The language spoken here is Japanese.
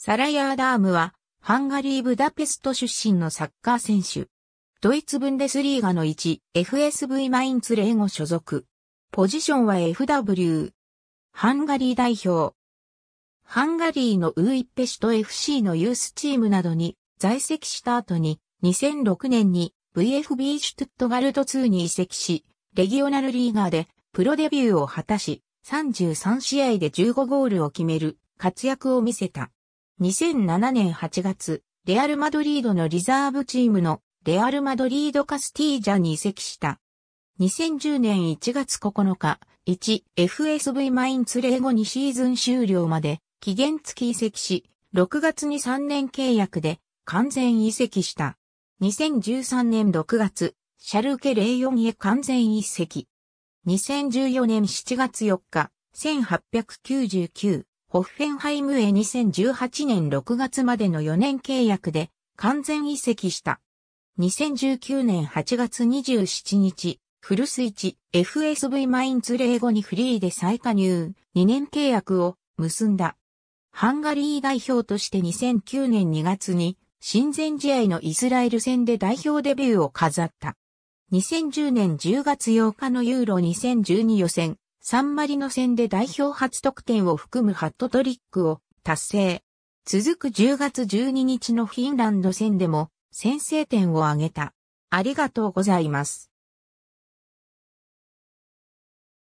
サラヤーダームは、ハンガリー・ブダペスト出身のサッカー選手。ドイツブンデスリーガの1、FSV マインツレーゴ所属。ポジションは FW。ハンガリー代表。ハンガリーのウーイッペシュと FC のユースチームなどに在籍した後に、2006年に VFB シュトゥットガルト2に移籍し、レギオナルリーガーでプロデビューを果たし、33試合で15ゴールを決める活躍を見せた。2007年8月、レアル・マドリードのリザーブチームのレアル・マドリード・カスティージャに移籍した。2010年1月9日、1FSV マインツーゴにシーズン終了まで期限付き移籍し、6月に3年契約で完全移籍した。2013年6月、シャルケレオ4へ完全移籍。2014年7月4日、1899ホッフェンハイムへ2018年6月までの4年契約で完全移籍した。2019年8月27日、フルスイッチ FSV マインツ0後にフリーで再加入2年契約を結んだ。ハンガリー代表として2009年2月に親善試合のイスラエル戦で代表デビューを飾った。2010年10月8日のユーロ2012予選サンマリノ戦で代表初得点を含むハットトリックを達成。続く10月12日のフィンランド戦でも先制点を挙げた。ありがとうございます。